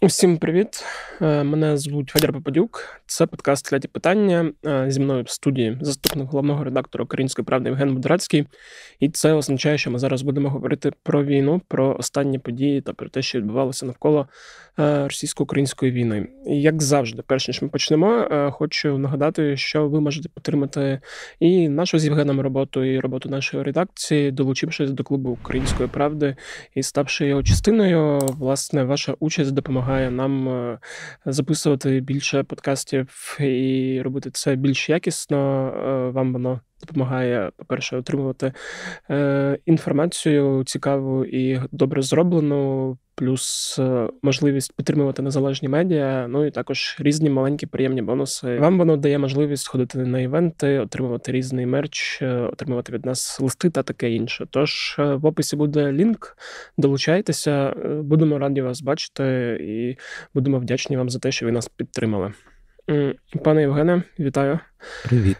Усім привіт! Е, мене звуть Федір Попадюк. Це подкаст «Кляті питання. Е, зі мною в студії заступник головного редактора Української правди Євген Будрацький. І це означає, що ми зараз будемо говорити про війну, про останні події та про те, що відбувалося навколо е, російсько-української війни. І Як завжди, перш ніж ми почнемо, хочу нагадати, що ви можете підтримати і нашу з Євгеном роботу, і роботу нашої редакції, долучившись до клубу української правди і ставши його частиною, власне, ваша участь допомагає допомагає нам е, записувати більше подкастів і робити це більш якісно. Е, вам воно допомагає, по-перше, отримувати е, інформацію цікаву і добре зроблену плюс е, можливість підтримувати незалежні медіа, ну і також різні маленькі приємні бонуси. Вам воно дає можливість ходити на івенти, отримувати різний мерч, е, отримувати від нас листи та таке інше. Тож е, в описі буде лінк. Долучайтеся, будемо раді вас бачити і будемо вдячні вам за те, що ви нас підтримали. Пане Євгене, вітаю. Привіт.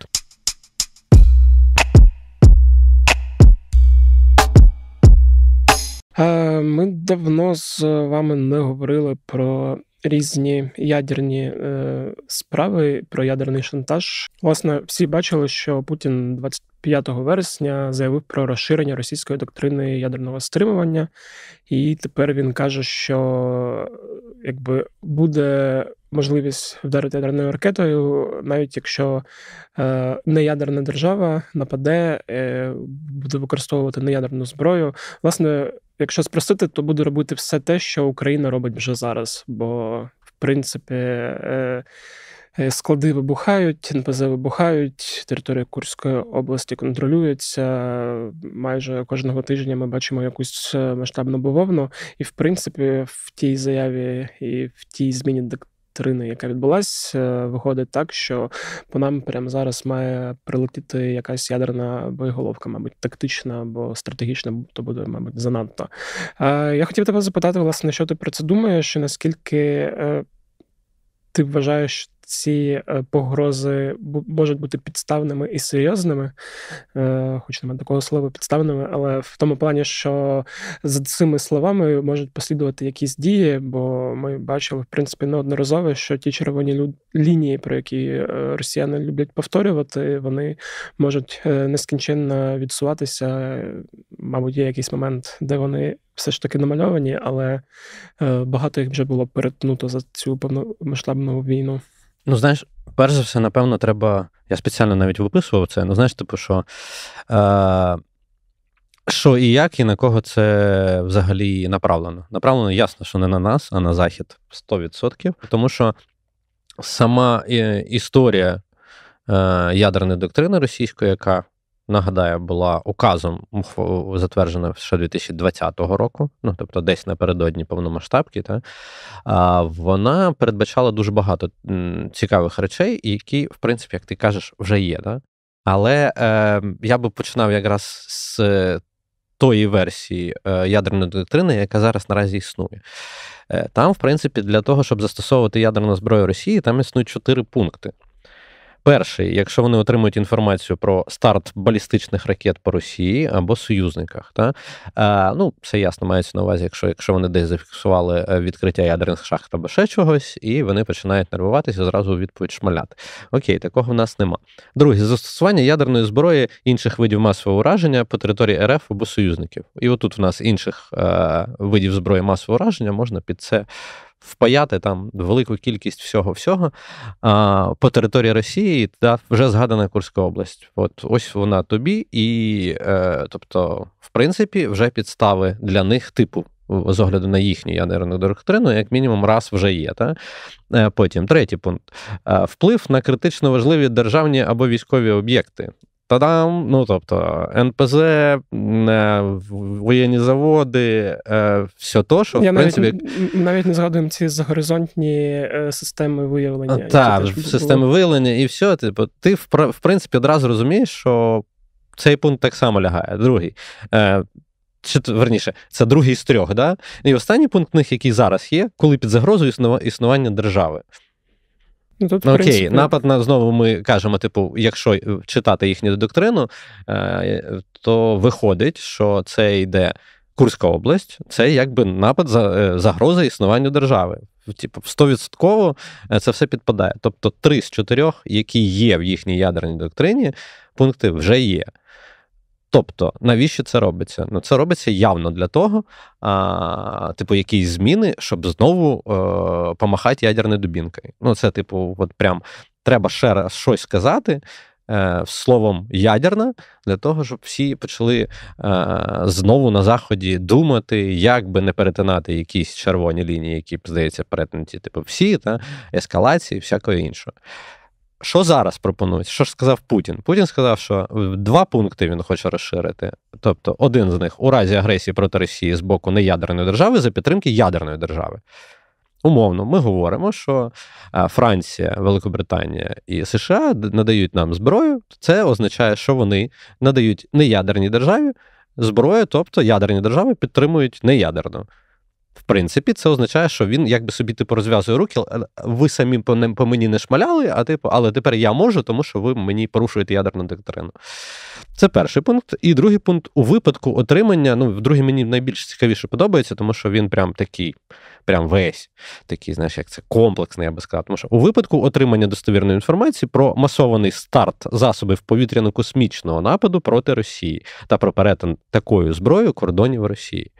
Е, ми давно з вами не говорили про різні ядерні е, справи, про ядерний шантаж. Власне, всі бачили, що Путін 25 вересня заявив про розширення російської доктрини ядерного стримування, і тепер він каже, що якби буде можливість вдарити ядерною ракетою, навіть якщо е, неядерна держава нападе, буде використовувати неядерну зброю. Власне якщо спростити, то буду робити все те, що Україна робить вже зараз. Бо, в принципі, е, е, склади вибухають, НПЗ вибухають, територія Курської області контролюється. Майже кожного тижня ми бачимо якусь е, масштабну бувовну, І в принципі, в тій заяві і в тій зміні трини, яка відбулась, е, виходить так, що по нам прямо зараз має прилетіти якась ядерна боєголовка, мабуть, тактична або стратегічна, то буде, мабуть, занадто. Е, я хотів тебе запитати, власне, що ти про це думаєш, і наскільки е, ти вважаєш ці е, погрози можуть бути підставними і серйозними, е, хоч немає такого слова підставними, але в тому плані, що за цими словами можуть послідувати якісь дії, бо ми бачили в принципі неодноразово, що ті червоні лінії, про які е, росіяни люблять повторювати, вони можуть нескінченно відсуватися. Мабуть, є якийсь момент, де вони. Все ж таки намальовані, але багато їх вже було перетнуто за цю повномасштабну війну. Ну, знаєш, перш за все, напевно, треба. Я спеціально навіть виписував це, ну знаєш, типу, що е, що і як, і на кого це взагалі направлено. Направлено, ясно, що не на нас, а на Захід 100%. Тому що сама е, історія е, ядерної доктрини російської, яка нагадаю, була указом затверджена ще 2020 року, ну тобто десь напередодні повномасштабки, та вона передбачала дуже багато цікавих речей, які, в принципі, як ти кажеш, вже є. Та? Але е, я би починав якраз з тої версії е, ядерної доктрини, яка зараз наразі існує. Е, там, в принципі, для того, щоб застосовувати ядерну зброю Росії, там існують чотири пункти. Перший, якщо вони отримують інформацію про старт балістичних ракет по Росії або союзниках, та е, ну це ясно мається на увазі, якщо якщо вони десь зафіксували е, відкриття ядерних шахт або ще чогось, і вони починають нервуватися зразу у відповідь шмаляти. Окей, такого в нас нема. Друге, застосування ядерної зброї інших видів масового ураження по території РФ або союзників. І отут в нас інших е, видів зброї масового ураження можна під це впаяти там велику кількість всього-всього а, по території Росії та вже згадана Курська область. От ось вона тобі, і е, тобто, в принципі, вже підстави для них типу. З огляду на їхню ядерну доктрину, як мінімум, раз вже є. Та? Е, потім третій пункт: е, вплив на критично важливі державні або військові об'єкти. Та-дам! Ну тобто НПЗ, воєнні заводи, е, все то, що Я в принципі навіть, навіть не згадуємо ці загоризонтні е, системи виявлення. Так, системи було. виявлення, і все. Типу, ти в принципі одразу розумієш, що цей пункт так само лягає. Другий. Е, Чи верніше, це другий з трьох, да? І останній пункт в них, який зараз є, коли під загрозою існування держави. Ну, тут, в ну, Окей, принципі... напад на знову ми кажемо: типу, якщо е, читати їхню доктрину, е, то виходить, що це йде Курська область, це якби напад за е, загрози існуванню держави. Типу, стовідсотково це все підпадає. Тобто, три з чотирьох, які є в їхній ядерній доктрині, пункти вже є. Тобто, навіщо це робиться? Ну, це робиться явно для того, а, типу, якісь зміни, щоб знову е, помахати ядерною дубінкою. Ну, це, типу, от прям треба ще раз щось сказати е, словом ядерна, для того, щоб всі почали е, знову на заході думати, як би не перетинати якісь червоні лінії, які, б здається, перетнуті, типу, всі, та ескалації, всякого іншого. Що зараз пропонують? Що ж сказав Путін? Путін сказав, що е, два пункти він хоче розширити. Тобто, один з них у разі агресії проти Росії з боку неядерної держави за підтримки ядерної держави. Умовно, ми говоримо, що е, Франція, Великобританія і США надають нам зброю. Це означає, що вони надають неядерній державі зброю, тобто ядерні держави підтримують неядерну. В принципі, це означає, що він якби собі типу розв'язує руки, ви самі по, не, по мені не шмаляли, а типу, але тепер я можу, тому що ви мені порушуєте ядерну доктрину. Це перший пункт. І другий пункт у випадку отримання. Ну, другий мені найбільш цікавіше подобається, тому що він прям такий, прям весь такий, знаєш, як це комплексний, я би сказав. Тому що у випадку отримання достовірної інформації про масований старт засобів повітряно-космічного нападу проти Росії та про перетин такою зброєю кордонів Росії.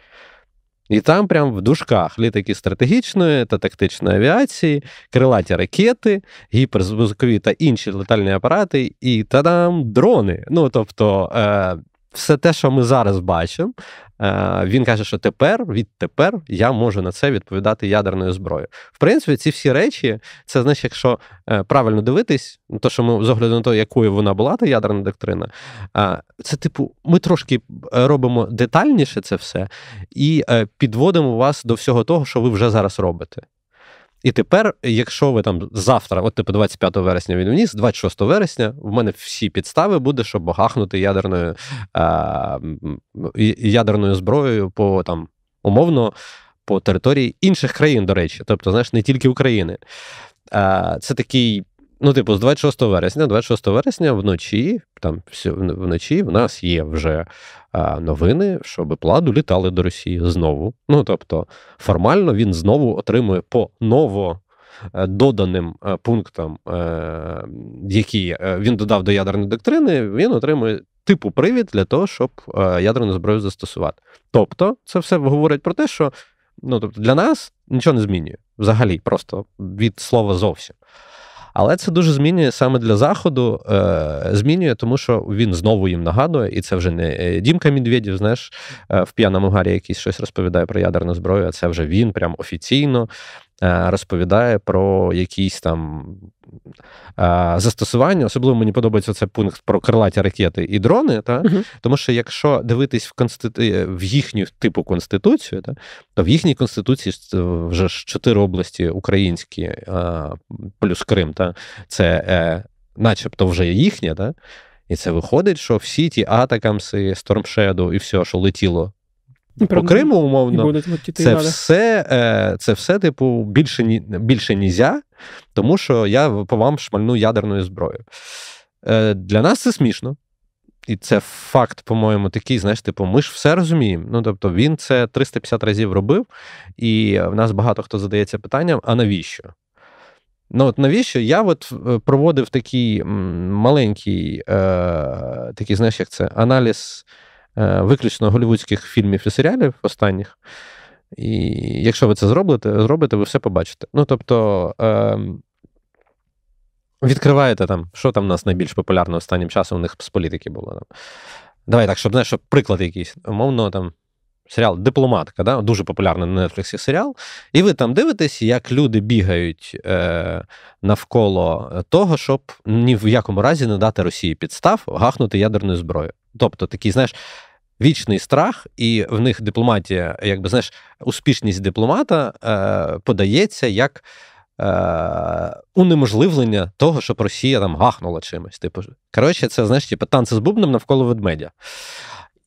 І там, прямо в дужках, літаки стратегічної та тактичної авіації, крилаті ракети, гіперзвукові та інші летальні апарати, і та-дам, дрони. Ну тобто е, все те, що ми зараз бачимо, е, він каже, що тепер, відтепер, я можу на це відповідати ядерною зброєю. В принципі, ці всі речі, це значить, якщо е, правильно дивитись, то що ми з огляду на те, якою вона була, та ядерна доктрина, е, це типу, ми трошки робимо детальніше це все і підводимо вас до всього того, що ви вже зараз робите. І тепер, якщо ви там завтра, от типу 25 вересня він вніс, 26 вересня, в мене всі підстави буде, щоб гахнути ядерною е, ядерною зброєю по там умовно по території інших країн, до речі, тобто, знаєш, не тільки України. Е, Це такий Ну, типу, з 26 вересня, 26 вересня вночі, там вночі в нас є вже а, новини, що Бепладу літали до Росії знову. Ну тобто, формально він знову отримує по ново е, доданим е, пунктам, е, які він додав до ядерної доктрини, він отримує. Типу привід для того, щоб ядерну зброю застосувати. Тобто, це все говорить про те, що ну тобто для нас нічого не змінює взагалі, просто від слова зовсім. Але це дуже змінює саме для заходу. Е, змінює, тому що він знову їм нагадує, і це вже не е, Дімка Медведів, знаєш, е, в п'яному гарі якийсь щось розповідає про ядерну зброю. а Це вже він прям офіційно Е, розповідає про якісь там е, застосування. Особливо мені подобається цей пункт про крилаті ракети і дрони. Та? Угу. Тому що якщо дивитись в конститу... Е, в їхню типу конституцію, та? то в їхній конституції вже ж чотири області українські плюс Крим, та? це начебто вже їхнє, Та? І це виходить, що всі ті атакамси, Storm Shadow і все, що летіло і Криму, умовно, це все, е, це все, типу, більше більше нізя, тому що я по вам шмальну ядерною зброєю. Е, для нас це смішно. І це факт, по-моєму, такий, знаєш, типу, ми ж все розуміємо. Ну, тобто, він це 350 разів робив, і в нас багато хто задається питанням: а навіщо? Ну, от навіщо? Я от е, проводив такий маленький, е, такий, знаєш, як це, аналіз Е, виключно голівудських фільмів і серіалів останніх. І якщо ви це зробите, зробите, ви все побачите. Ну тобто. Е, Відкриваєте там, що там у нас найбільш популярно останнім часом у них з політики було. Там. Давай так, щоб знаєш, щоб приклад якийсь. Умовно, там серіал Дипломатка, да? дуже популярний на Netflix серіал. І ви там дивитесь, як люди бігають е, навколо того, щоб ні в якому разі не дати Росії підстав гахнути ядерною зброєю. Тобто, такий, знаєш, вічний страх, і в них дипломатія, якби знаєш, успішність дипломата е, подається як е, унеможливлення того, щоб Росія там гахнула чимось. Типу, коротше, це знаєш, типу, танці з бубном навколо ведмедя.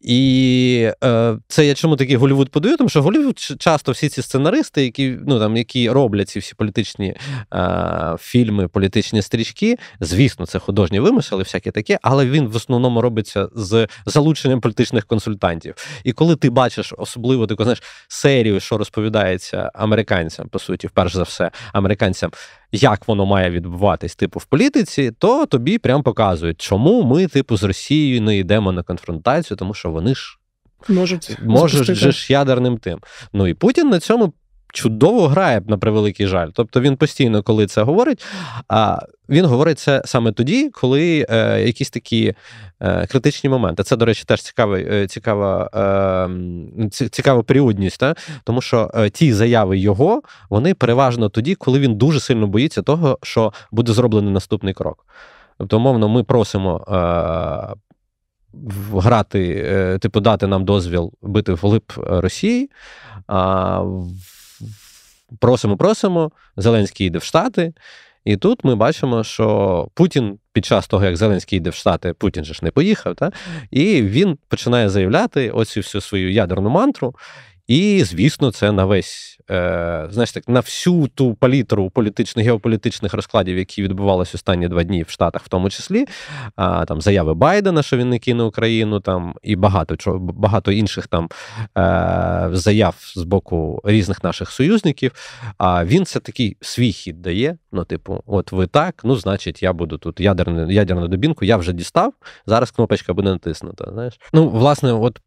І е, це я чому такий Голівуд подаю, тому що Голівуд часто всі ці сценаристи, які ну там які роблять ці всі політичні е, фільми, політичні стрічки, звісно, це художні вимисели, всяке таке, але він в основному робиться з залученням політичних консультантів. І коли ти бачиш особливо таку знаєш серію, що розповідається американцям, по суті, перш за все, американцям. Як воно має відбуватись, типу, в політиці, то тобі прям показують, чому ми, типу, з Росією не йдемо на конфронтацію, тому що вони ж можуть можеш запустити. ж ядерним тим. Ну і Путін на цьому. Чудово грає на превеликий жаль. Тобто він постійно, коли це говорить, а він говорить це саме тоді, коли е, якісь такі е, критичні моменти. Це, до речі, теж цікавий, е, цікава е, цікава періодність, та? тому що е, ті заяви його вони переважно тоді, коли він дуже сильно боїться того, що буде зроблений наступний крок. Тобто, умовно, ми просимо е, грати, е, типу, дати нам дозвіл бити в вглиб е, Росії. А, Просимо, просимо. Зеленський йде в Штати. І тут ми бачимо, що Путін під час того, як Зеленський йде в Штати, Путін же ж не поїхав, та? і він починає заявляти оцю всю свою ядерну мантру. І, звісно, це на весь е, знаєш так, на всю ту палітру політичних геополітичних розкладів, які відбувалися останні два дні в Штатах, в тому числі, а, там заяви Байдена, що він не кине Україну, там і багато чого багато інших там е, заяв з боку різних наших союзників. А він це такий свій хід дає. Ну, типу, от ви так, ну значить, я буду тут ядерну ядерну добінку. Я вже дістав. Зараз кнопочка буде натиснута. Знаєш, ну власне, от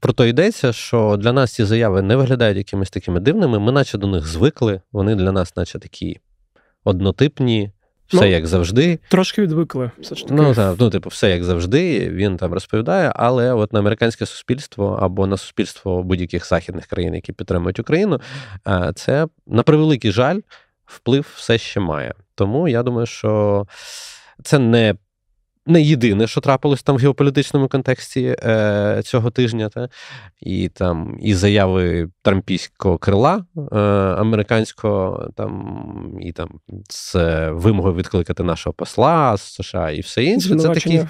про то йдеться, що для нас ці заяви прояви не виглядають якимись такими дивними, ми наче до них звикли, вони для нас, наче такі однотипні, все ну, як завжди. Трошки відвикли. все ж ну, таки. Ну так, ну, типу, все як завжди, він там розповідає, але от на американське суспільство або на суспільство будь-яких західних країн, які підтримують Україну, е, це на превеликий жаль, вплив все ще має. Тому я думаю, що це не не єдине, що трапилось там в геополітичному контексті е, цього тижня, та і там і заяви трампійського крила е, американського, там і там з вимогою відкликати нашого посла з США і все інше. Це такі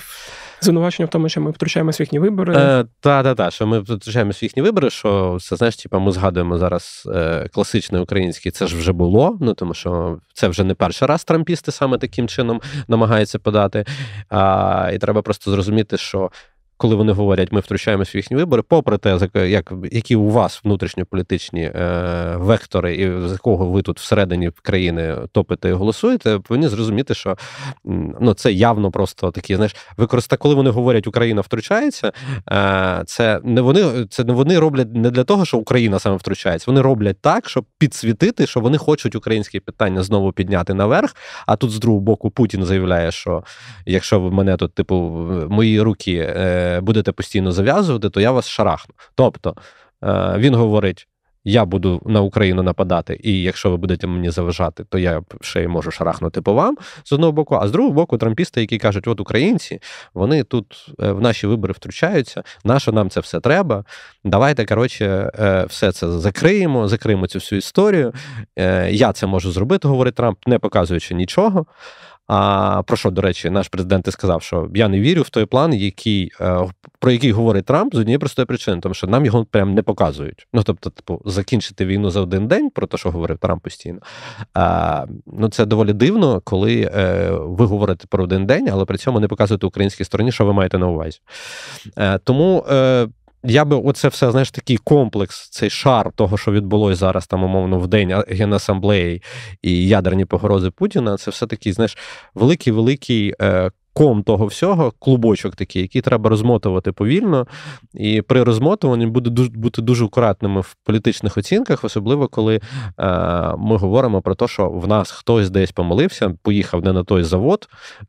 звинувачення в тому, що ми втручаємося в їхні вибори. Е, та, та, та, що ми втручаємося в їхні вибори, що це знаєш, типа ми згадуємо зараз е, класичне українське, це ж вже було. Ну тому що це вже не перший раз трампісти саме таким чином намагаються подати. А, І треба просто зрозуміти, що коли вони говорять, ми втручаємось в їхні вибори, попри те, як, які у вас внутрішньополітичні е, вектори, і з якого ви тут всередині країни топите і голосуєте, повинні зрозуміти, що ну це явно просто такі, знаєш, використа, коли вони говорять, Україна втручається, е, це не вони це не вони роблять не для того, що Україна саме втручається. Вони роблять так, щоб підсвітити, що вони хочуть українські питання знову підняти наверх. А тут з другого боку Путін заявляє, що якщо ви мене тут, типу, мої руки. Е, будете постійно зав'язувати, то я вас шарахну. Тобто е, він говорить. Я буду на Україну нападати, і якщо ви будете мені заважати, то я ще й можу шарахнути по вам з одного боку. А з другого боку, трампісти, які кажуть, от українці, вони тут е, в наші вибори втручаються. Наше нам це все треба. Давайте коротше, е, все це закриємо, закриємо цю всю історію. Я це можу зробити, говорить Трамп, не показуючи нічого. А про що, до речі, наш президент і сказав, що я не вірю в той план, який е, про який говорить Трамп з однієї простої причини, тому що нам його прям не показують. Ну тобто, типу, закінчити війну за один день про те, що говорив Трамп постійно. А, е, Ну це доволі дивно, коли е, ви говорите про один день, але при цьому не показуєте українській стороні, що ви маєте на увазі. Е, тому. Е, я би оце все, знаєш, такий комплекс, цей шар того, що відбулося зараз, там, умовно, в день Генасамблеї і ядерні погрози Путіна, це все такий, знаєш, великий-великий е, ком того всього, клубочок такий, який треба розмотувати повільно. І при розмотуванні буде дуже бути дуже акуратними в політичних оцінках, особливо коли е, ми говоримо про те, що в нас хтось десь помилився, поїхав не на той завод. Е,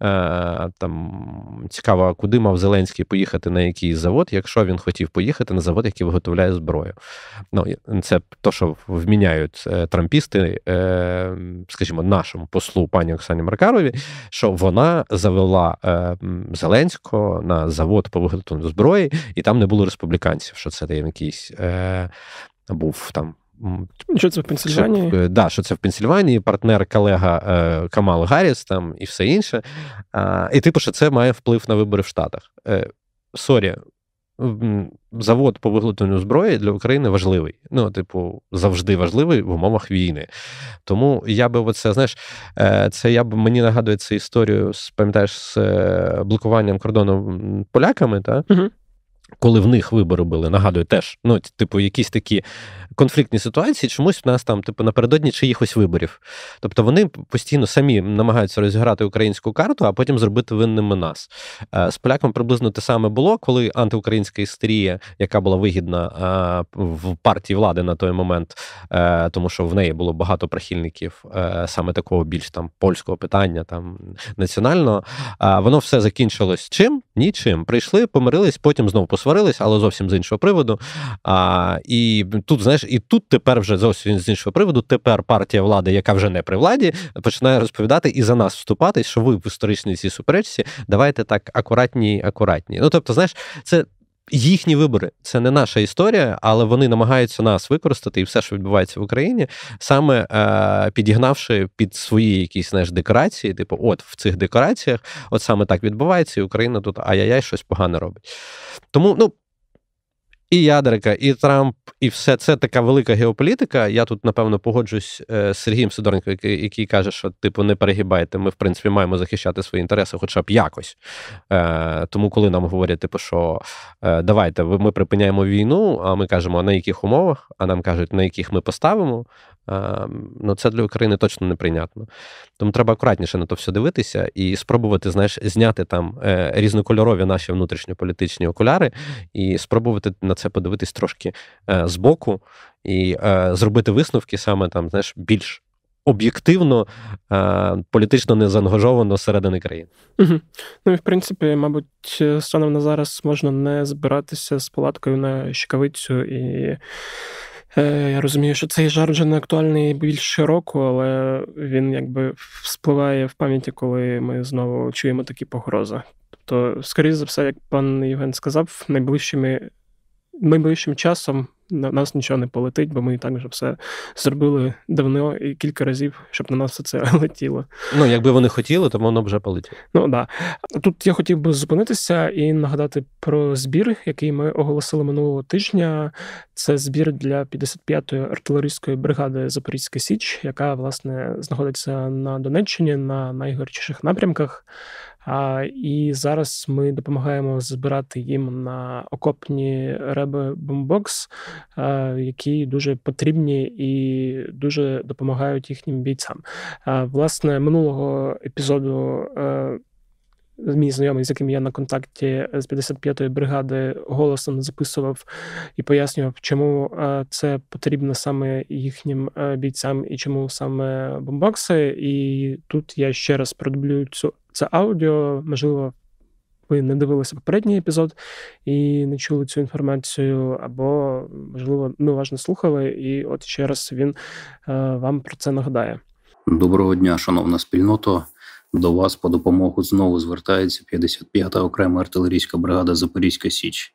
там Цікаво, куди мав Зеленський поїхати на який завод, якщо він хотів поїхати на завод, який виготовляє зброю. Ну, Це то, що вміняють е, трампісти, е, скажімо, нашому послу пані Оксані Маркарові, що вона завела на е, Зеленського на завод по виготовленню зброї, і там не було республіканців, що це там якийсь е, був там. Що це в Пенсільванії? Що, да, що це в Пенсільванії, партнер, колега е, Камал Гарріс там і все інше. А, і типу, що це має вплив на вибори в Штатах. Е, Сорі, Ну, завод по виготовленню зброї для України важливий. Ну, типу, завжди важливий в умовах війни. Тому я би оце, знаєш, е, це я б мені нагадує цю історію пам'ятаєш, з е, блокуванням кордону поляками, та? Угу. коли в них вибори були, нагадую, теж. Ну, типу, якісь такі конфліктні ситуації чомусь в нас там, типу, напередодні чиїхось виборів. Тобто вони постійно самі намагаються розіграти українську карту, а потім зробити винними нас. Е, з поляками приблизно те саме було, коли антиукраїнська істерія, яка була вигідна е, в партії влади на той момент, е, тому що в неї було багато прихильників саме такого більш там польського питання, там національного, воно все закінчилось чим? Нічим. Прийшли, помирились, потім знову посварились, але зовсім з іншого приводу. І тут, знаєш. Знаєш, і тут тепер вже зовсім з іншого приводу. Тепер партія влади, яка вже не при владі, починає розповідати і за нас вступатись, що ви в історичній цій суперечці давайте так акуратні, акуратні. Ну тобто, знаєш, це. Їхні вибори це не наша історія, але вони намагаються нас використати і все, що відбувається в Україні, саме е, підігнавши під свої якісь знаєш, декорації, типу, от в цих декораціях, от саме так відбувається, і Україна тут ай-яй-яй, щось погане робить. Тому ну і Ядрика, і Трамп, і все це така велика геополітика. Я тут, напевно, погоджусь е, з Сергієм Сидоренко, який, який каже, що типу не перегибайте, ми в принципі маємо захищати свої інтереси, хоча б якось. Е, Тому, коли нам говорять, типу, що е, давайте ми припиняємо війну, а ми кажемо на яких умовах, а нам кажуть, на яких ми поставимо. Е, ну це для України точно неприйнятно. Тому треба акуратніше на то все дивитися і спробувати, знаєш, зняти там е, різнокольорові наші внутрішньополітичні окуляри, і спробувати на це подивитись трошки е, збоку і зробити висновки саме там, знаєш, більш. Об'єктивно політично не заангажовано середини країни. Угу. Ну і в принципі, мабуть, станом на зараз можна не збиратися з палаткою на щекавицю і Е, я розумію, що цей жарт вже не актуальний більш року, але він якби вспливає в пам'яті, коли ми знову чуємо такі погрози. Тобто, скоріше за все, як пан Євген сказав, найближчими найближчим часом на нас нічого не полетить, бо ми так вже все зробили давно і кілька разів, щоб на нас все це летіло. Ну якби вони хотіли, то воно вже полетіло. Ну да тут я хотів би зупинитися і нагадати про збір, який ми оголосили минулого тижня. Це збір для 55-ї артилерійської бригади Запорізька Січ, яка власне знаходиться на Донеччині на найгарячіших напрямках. А, І зараз ми допомагаємо збирати їм на окопні реби бомбокс, які дуже потрібні і дуже допомагають їхнім бійцям. А, Власне, минулого епізоду. Е, мій знайомий, з яким я на контакті з 55-ї бригади голосом записував і пояснював, чому е, це потрібно саме їхнім е, бійцям і чому саме бомбокси. І тут я ще раз продублюю цю це аудіо. Можливо, ви не дивилися попередній епізод і не чули цю інформацію, або, можливо, неуважно слухали, і от ще раз він е, вам про це нагадає. Доброго дня, шановна спільнота. До вас по допомогу знову звертається 55-та окрема артилерійська бригада Запорізька Січ.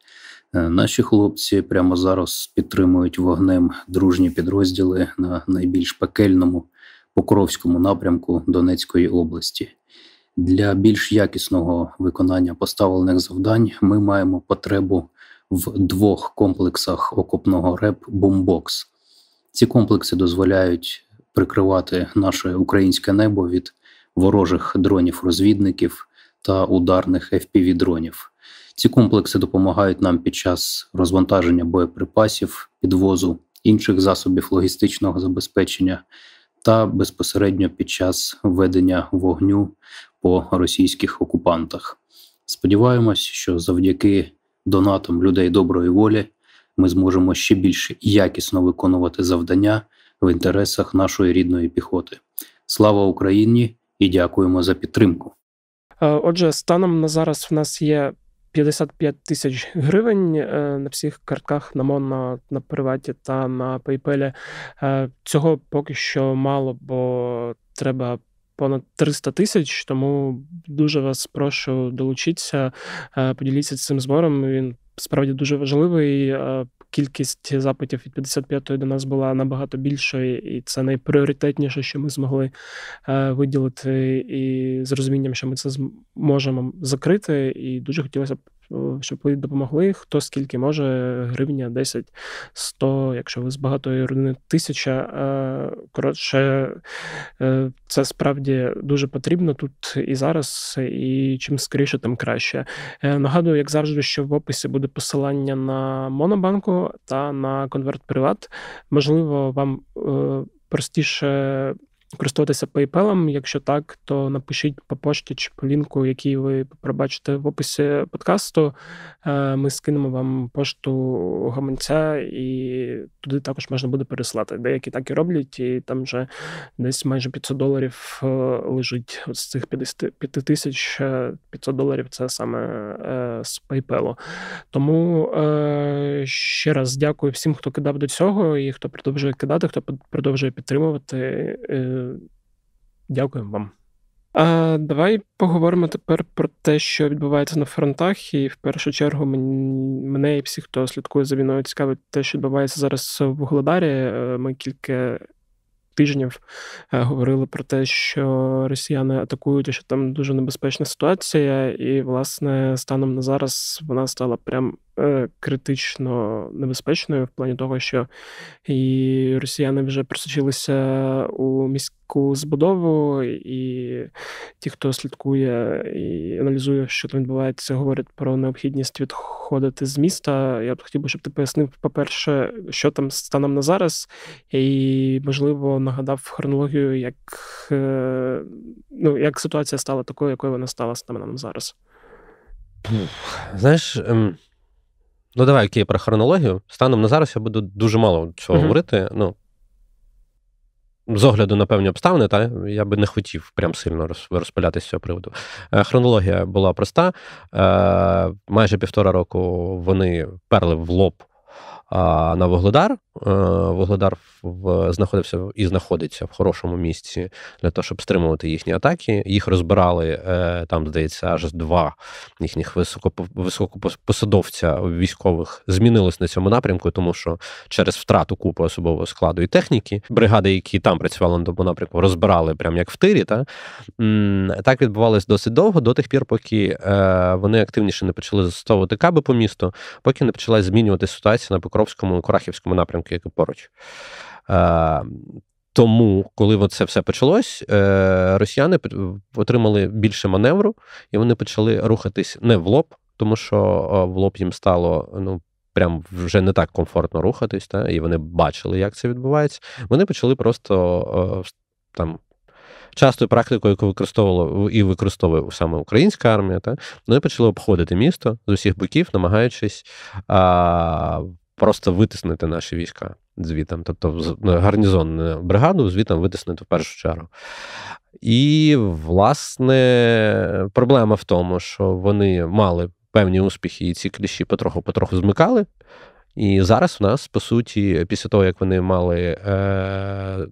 Е, наші хлопці прямо зараз підтримують вогнем дружні підрозділи на найбільш пекельному Покровському напрямку Донецької області. Для більш якісного виконання поставлених завдань ми маємо потребу в двох комплексах окопного реп бумбокс. Ці комплекси дозволяють прикривати наше українське небо від ворожих дронів-розвідників та ударних fpv дронів. Ці комплекси допомагають нам під час розвантаження боєприпасів, підвозу інших засобів логістичного забезпечення та безпосередньо під час ведення вогню по російських окупантах. Сподіваємось, що завдяки донатам людей доброї волі ми зможемо ще більш якісно виконувати завдання в інтересах нашої рідної піхоти. Слава Україні і дякуємо за підтримку. Е, отже, станом на зараз в нас є 55 тисяч гривень е, на всіх картках на МОН, на, на приваті та на PayPal. Е, цього поки що мало, бо треба понад 300 тисяч. Тому дуже вас прошу долучитися, е, поділіться цим збором. Він справді дуже важливий. Е, кількість запитів від 55-ї до нас була набагато більшою, і це найпріоритетніше, що ми змогли е, виділити і з розумінням, що ми це зможемо закрити. І дуже хотілося б щоб ви допомогли. Хто скільки може, гривня 10, 100, якщо ви з багатої родини тисяча. Е, коротше, е, це справді дуже потрібно тут і зараз, і чим скоріше, тим краще. Е, нагадую, як завжди, що в описі буде посилання на Монобанку та на конверт Приват. Можливо, вам простіше користуватися PayPal, Якщо так, то напишіть по пошті чи по лінку, який ви пробачите в описі подкасту. Е, ми скинемо вам пошту гаманця, і туди також можна буде переслати. Деякі так і роблять, і там вже десь майже 500 доларів е, лежить От з цих 55 тисяч 500 е, доларів. Це саме з PayPal. Тому ще раз дякую всім, хто кидав до цього, і хто продовжує кидати, хто продовжує підтримувати. Дякуємо вам. А Давай поговоримо тепер про те, що відбувається на фронтах, і в першу чергу мені, мене і всі, хто слідкує за війною, цікавить те, що відбувається зараз в Вугледарі. Е, ми кілька тижнів е, говорили про те, що росіяни атакують, і що там дуже небезпечна ситуація, і власне станом на зараз вона стала прям. Е, критично небезпечною в плані того, що і росіяни вже просочилися у міськ таку збудову, і ті, хто слідкує і аналізує, що там відбувається, говорять про необхідність відходити з міста. Я б хотів би, щоб ти пояснив, по-перше, що там станом на зараз, і можливо нагадав хронологію, як е, ну, як ситуація стала такою, якою вона стала станом на зараз. Знаєш, ем, ну давай окей, про хронологію. Станом на зараз я буду дуже мало чого uh-huh. говорити. Ну, з огляду на певні обставини, та я би не хотів прям сильно розпилятися з цього приводу. Е, хронологія була проста. Е, майже півтора року вони перли в лоб на Вугледар. Е, Вугледар в знаходився і знаходиться в хорошому місці для того, щоб стримувати їхні атаки. Їх розбирали е, там, здається, аж два їхніх високопосадовця військових змінилось на цьому напрямку, тому що через втрату купи особового складу і техніки бригади, які там працювали на тому напрямку, розбирали прям як в тирі. Та так відбувалось досить довго до тих пір, поки е, вони активніше не почали застосовувати каби по місту, поки не почала змінювати ситуація на Покровському і Курахівському напрямку, як і поруч. Е, тому, коли це все почалось, е, росіяни отримали більше маневру, і вони почали рухатись не в лоб, тому що в лоб їм стало ну. Прям вже не так комфортно рухатись, та, і вони бачили, як це відбувається. Вони почали просто там частою практикою, яку використовувала і використовує саме українська армія, та вони почали обходити місто з усіх боків, намагаючись а, просто витиснити наші війська звітам, тобто ну, гарнізонну е, бригаду звітам витиснути в першу чергу. І, власне, проблема в тому, що вони мали певні успіхи, і ці кліщі потроху-потроху змикали. І зараз в нас, по суті, після того, як вони мали е,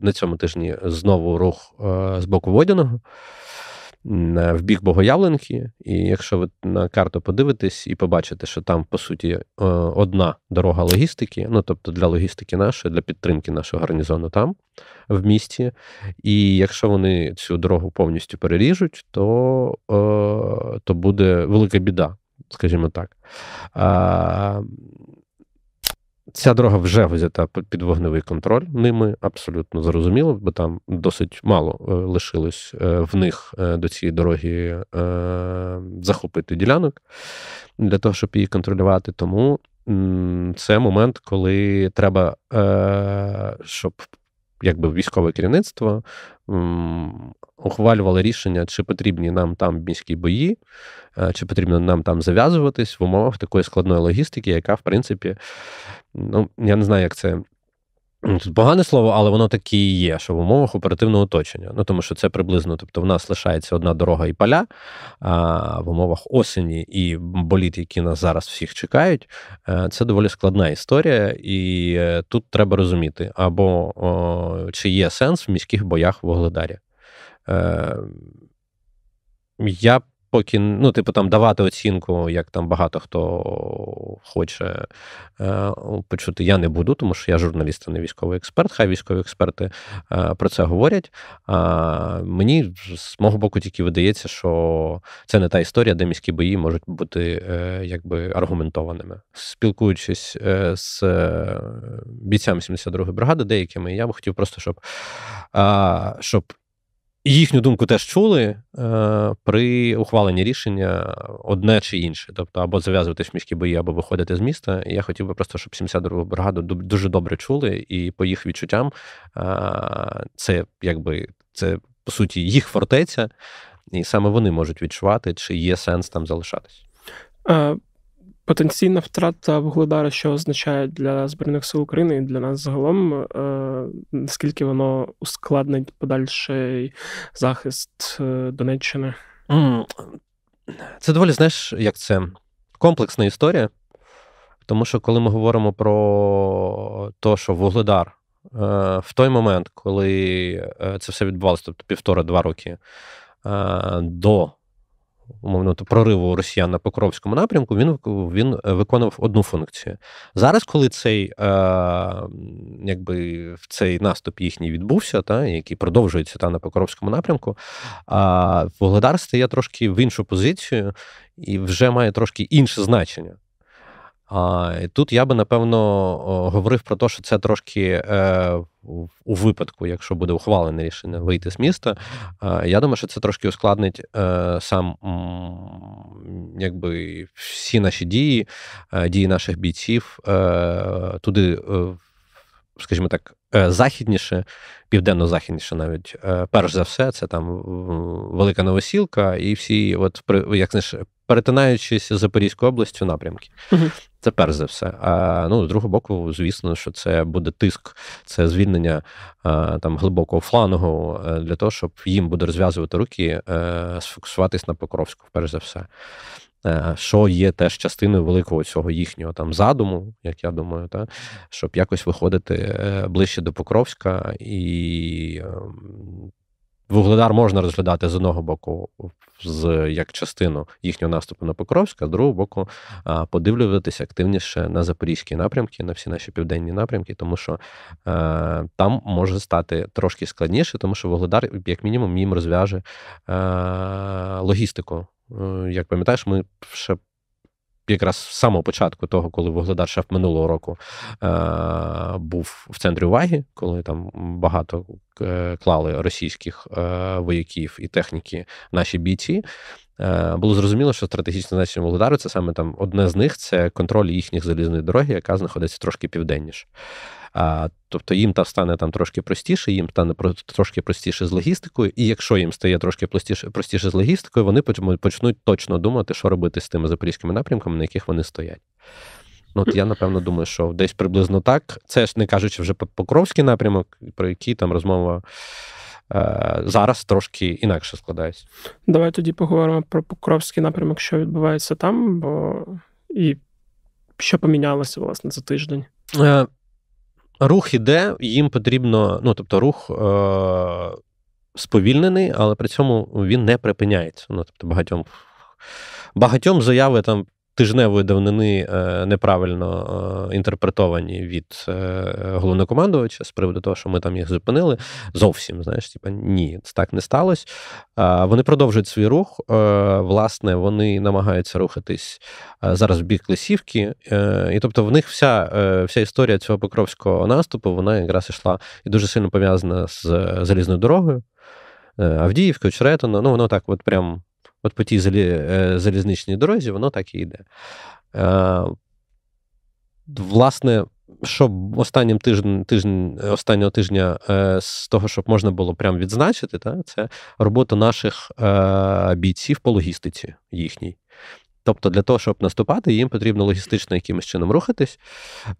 на цьому тижні знову рух е, з боку водяного, Е, в бік Богоявленки, і якщо ви на карту подивитесь і побачите, що там по суті е, одна дорога логістики, ну тобто для логістики нашої, для підтримки нашого гарнізону там в місті. І якщо вони цю дорогу повністю переріжуть, то, е, то буде велика біда, скажімо так. Ця дорога вже взята під вогневий контроль ними абсолютно зрозуміло, бо там досить мало е, лишилось е, в них е, до цієї дороги захопити ділянок для того, щоб її контролювати. Тому це момент, коли треба, щоб якби військове керівництво ухвалювало рішення, чи потрібні нам там міські бої, чи потрібно нам там зав'язуватись в умовах такої складної логістики, яка в принципі ну, я не знаю, як це. Ну, тут погане слово, але воно таке і є, що в умовах оперативного оточення. Ну тому що це приблизно, тобто в нас лишається одна дорога і поля, а в умовах осені і боліт, які нас зараз всіх чекають, е, це доволі складна історія, і е, тут треба розуміти, або о, чи є сенс в міських боях в Огледарі. Е, я поки ну, типу, там давати оцінку, як там багато хто хоче е, почути, я не буду, тому що я журналіст, а не військовий експерт. Хай військові експерти е, про це говорять. А мені з мого боку тільки видається, що це не та історія, де міські бої можуть бути е, якби аргументованими. Спілкуючись е, з е, бійцями 72-ї бригади, деякими я б хотів просто, щоб, щоб і їхню думку теж чули е, при ухваленні рішення одне чи інше, тобто або зав'язувати в бої, або виходити з міста. І я хотів би просто, щоб 72-го бригаду дуже добре чули, і по їх відчуттям е, це якби це по суті їх фортеця, і саме вони можуть відчувати, чи є сенс там залишатись. Е, Потенційна втрата вугледара, що означає для збройних сил України і для нас загалом, е, наскільки воно ускладнить подальший захист е, Донеччини? Це доволі знаєш, як це комплексна історія. Тому що коли ми говоримо про те, що Вугледар е, в той момент, коли це все відбувалося, тобто півтора-два роки до умовно прориву росіян на Покровському напрямку, він він е, виконував одну функцію. Зараз, коли цей е, якби цей наступ їхній відбувся, та який продовжується та на Покровському напрямку, е, Вогледар стає трошки в іншу позицію і вже має трошки інше значення. А, і Тут я би напевно говорив про те, що це трошки е, у випадку, якщо буде ухвалене рішення вийти з міста. Е, я думаю, що це трошки ускладнить е, сам якби всі наші дії, е, дії наших бійців е, туди, е, скажімо так. Західніше, південно-західніше, навіть перш за все, це там велика новосілка, і всі, от як знаєш, перетинаючись з Запорізькою областю напрямки. Uh-huh. Це перш за все. А ну з другого боку, звісно, що це буде тиск, це звільнення там глибокого флангу е, для того, щоб їм буде розв'язувати руки, е, сфокусуватись на Покровську, перш за все. Е, що є теж частиною великого цього їхнього там задуму, як я думаю, та щоб якось виходити ближче до Покровська і ем, Вугледар можна розглядати з одного боку з як частину їхнього наступу на Покровськ, а з другого боку подивлюватися активніше на запорізькі напрямки, на всі наші південні напрямки, тому що е, там може стати трошки складніше, тому що Вугледар, як мінімум, їм розв'яже е, логістику. Е, як пам'ятаєш, ми ще якраз з самого початку того, коли вугледар шеф минулого року е, був в центрі уваги, коли там багато е, клали російських е, вояків і техніки наші бійці. Е, було зрозуміло, що стратегічне значення Володару це саме там одне з них це контроль їхніх залізної дороги, яка знаходиться трошки південніше. А, Тобто їм та стане там трошки простіше, їм стане трошки простіше з логістикою, і якщо їм стає трошки простіше, простіше з логістикою, вони почнуть точно думати, що робити з тими запорізькими напрямками, на яких вони стоять. Ну, от я напевно думаю, що десь приблизно так. Це ж не кажучи вже про Покровський напрямок, про який там розмова е- зараз трошки інакше складається. Давай тоді поговоримо про Покровський напрямок, що відбувається там, бо і що помінялося власне за тиждень. Е, рух іде, їм потрібно, ну тобто, рух. Е- Сповільнений, але при цьому він не припиняється. Ну, тобто Багатьом багатьом заяви там тижневої давнини е, неправильно е, інтерпретовані від е, головнокомандувача з приводу того, що ми там їх зупинили. Зовсім знаєш, типа ні, це так не сталося. Вони продовжують свій рух. Власне, вони намагаються рухатись зараз в бік Лисівки. І тобто, в них вся вся історія цього покровського наступу вона якраз йшла і дуже сильно пов'язана з залізною дорогою. Авдіївка, Черетина, ну воно так, от прям От по тій е, залізничній дорозі воно так і йде. Е, власне, що останнім тиждень, тиждень, останнього тижня е, з того, щоб можна було прям відзначити, та, це робота наших бійців по логістиці їхній. Тобто, для того, щоб наступати, їм потрібно логістично якимось чином рухатись,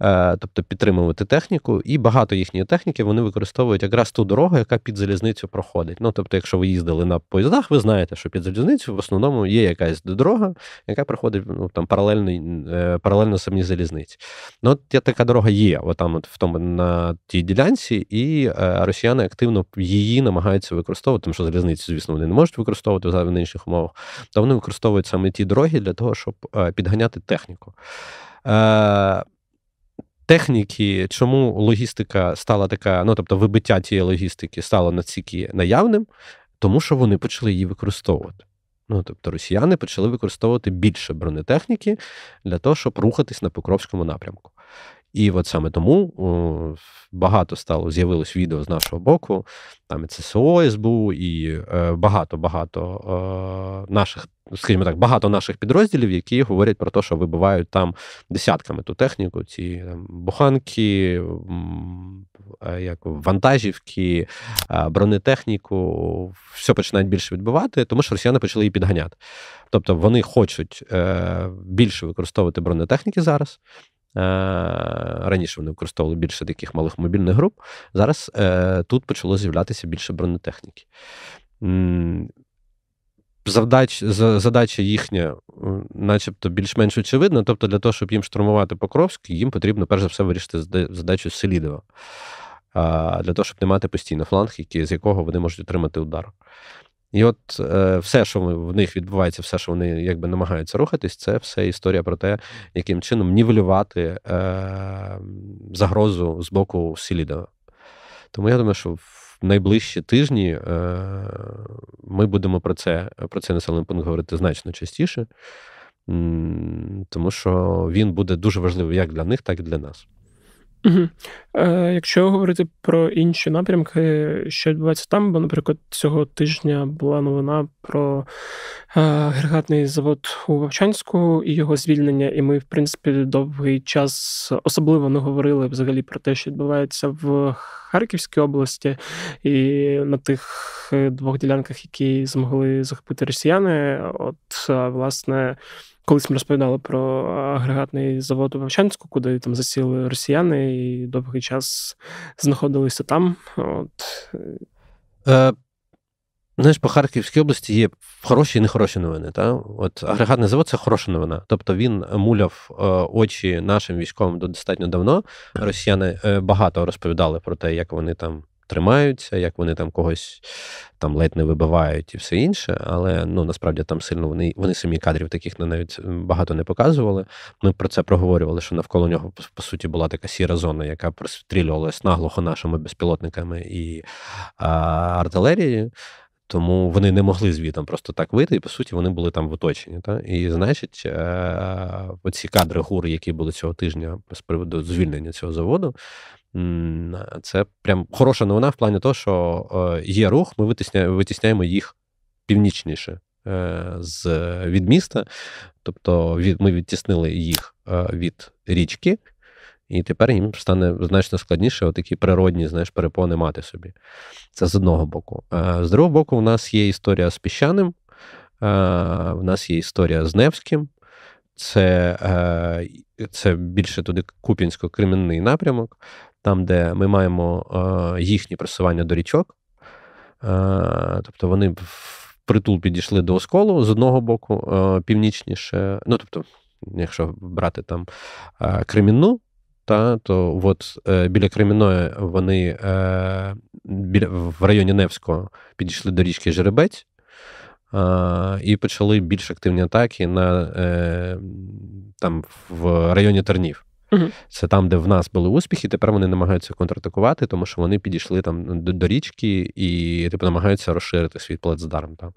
е, тобто підтримувати техніку. І багато їхньої техніки вони використовують якраз ту дорогу, яка під залізницю проходить. Ну тобто, якщо ви їздили на поїздах, ви знаєте, що під залізницю в основному є якась дорога, яка проходить ну, там е, паралельно паралельно самій залізниці. Ну от така дорога є, от от в тому на тій ділянці, і е, росіяни активно її намагаються використовувати, тому що залізницю, звісно, вони не можуть використовувати в інших умовах, то вони використовують саме ті дороги для для того, щоб е, підганяти техніку. Е, техніки, чому логістика стала така, ну тобто вибиття тієї логістики стало настільки наявним, тому що вони почали її використовувати. Ну тобто росіяни почали використовувати більше бронетехніки для того, щоб рухатись на Покровському напрямку. І от саме тому багато стало з'явилось відео з нашого боку. Там і ЦСО СБУ, і е, багато-багато е, наших, скажімо так, багато наших підрозділів, які говорять про те, що вибивають там десятками ту техніку, ці буханки, е, як вантажівки, бронетехніку, все починають більше відбивати, тому що росіяни почали її підганяти. Тобто вони хочуть більше використовувати бронетехніки зараз. Е, раніше вони використовували більше таких малих мобільних груп. Зараз е, тут почало з'являтися більше бронетехніки. Завдач, задача їхня, е, начебто, більш-менш очевидна. Тобто, для того, щоб їм штурмувати Покровськ, їм потрібно перш за все вирішити задачу Селідова. Для того, щоб не мати постійно фланг, з якого вони можуть отримати удар. І от е, все, що в них відбувається, все, що вони якби намагаються рухатись, це все історія про те, яким чином нівелювати е, загрозу з боку Сіліда. Тому я думаю, що в найближчі тижні е, ми будемо про це про це населений пункт говорити значно частіше, тому що він буде дуже важливий як для них, так і для нас. Угу. Е, Якщо говорити про інші напрямки, що відбувається там, бо, наприклад, цього тижня була новина про е, агрегатний завод у Вовчанську і його звільнення, і ми, в принципі, довгий час особливо не говорили взагалі про те, що відбувається в Харківській області, і на тих е, двох ділянках, які змогли захопити росіяни, от власне. Колись ми розповідали про агрегатний завод у Вовчанську, куди там засіли росіяни і довгий час знаходилися там. От. Е, Знаєш, по Харківській області є хороші і нехороші новини. Та? От Агрегатний завод це хороша новина. Тобто він муляв е, очі нашим військовим достатньо давно. Росіяни е, багато розповідали про те, як вони там тримаються, як вони там когось там ледь не вибивають і все інше. Але ну насправді там сильно вони вони самі кадрів таких навіть багато не показували. Ми про це проговорювали, що навколо нього по суті була така сіра зона, яка прострілювалась наглухо нашими безпілотниками і а, артилерією. Тому вони не могли звітом просто так вийти, і по суті вони були там в оточенні. Та? І значить, е, оці кадри гури, які були цього тижня з приводу звільнення цього заводу, це прям хороша новина в плані того, що е, є рух, ми витісняємо, витісняємо їх північніше е, з, від міста. Тобто від, ми відтіснили їх е, від річки, і тепер їм стане значно складніше отакі природні знаєш, перепони мати собі. Це з одного боку. З другого боку, у нас є історія з піщаним, в нас є історія з Невським це е, це більше туди купінсько кремінний напрямок, там, де ми маємо е, їхнє просування до річок. Е, тобто вони в притул підійшли до осколу з одного боку, північніше. Ну, тобто, якщо брати там Кремінну, та, то от біля Креміної вони біля, в районі Невського підійшли до річки Жеребець, Е, і почали більш активні атаки на е, там в районі Тернів. Це там, де в нас були успіхи, тепер вони намагаються контратакувати, тому що вони підійшли там до, до річки і типу, намагаються розширити свій плацдарм там.